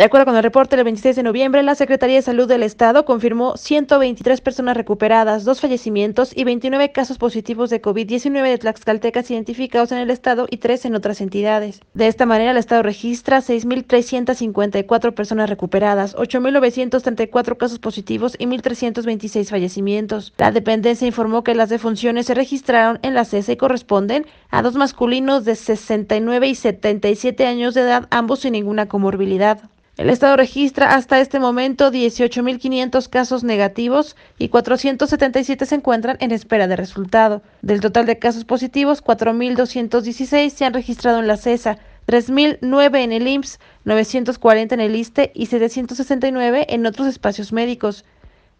De acuerdo con el reporte, del 26 de noviembre, la Secretaría de Salud del Estado confirmó 123 personas recuperadas, dos fallecimientos y 29 casos positivos de COVID-19 de tlaxcaltecas identificados en el Estado y tres en otras entidades. De esta manera, el Estado registra 6.354 personas recuperadas, 8.934 casos positivos y 1.326 fallecimientos. La dependencia informó que las defunciones se registraron en la CESA y corresponden a dos masculinos de 69 y 77 años de edad, ambos sin ninguna comorbilidad. El estado registra hasta este momento 18.500 casos negativos y 477 se encuentran en espera de resultado. Del total de casos positivos, 4.216 se han registrado en la CESA, e 3.009 en el IMSS, 940 en el ISTE y 769 en otros espacios médicos.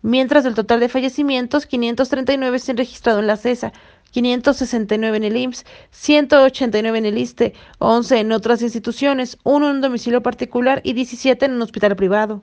Mientras del total de fallecimientos, 539 se han registrado en la CESA, 569 en el IMSS, 189 en el ISTE, 11 en otras instituciones, 1 en un domicilio particular y 17 en un hospital privado.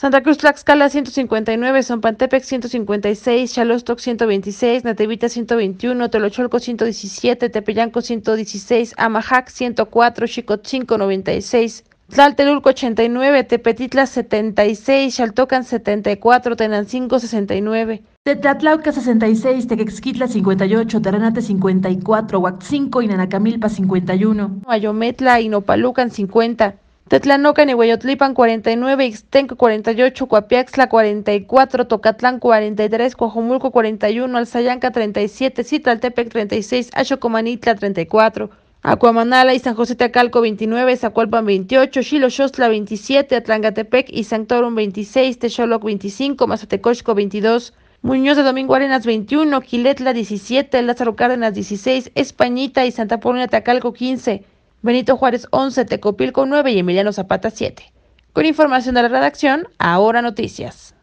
Santa Cruz Tlaxcala 159, Zompantepec 156, Chalostoc 126, Natevita 121, Telocholco 117, Tepeyanco 116, Amajac 104, Xicot 96, Tlaltelulco 89, Tepetitla 76, Chaltocan 74, Tenancingo 69. Tetlatlauca 66, Tequexquitla 58, Terrenate 54, 5 y Nanacamilpa 51. Mayometla y Nopalucan 50. Tetlanocan y Hueyotlipan 49, Ixtenco 48, Cuapiaxla, 44, Tocatlán 43, Coajomulco 41, Alzayanca 37, Citaltepec 36, Achocomanitla 34. Acuamanala y San José Teacalco 29, Zacualpan 28, Xiloxostla 27, Atlangatepec y Sanctorum 26, Texoloc 25, Mazatecochco 22, Muñoz de Domingo Arenas 21, Quiletla 17, Lázaro Cárdenas 16, Españita y Santa Paulina Teacalco 15. Benito Juárez 11, Tecopilco, 9 y Emiliano Zapata 7. Con información de la redacción, ahora noticias.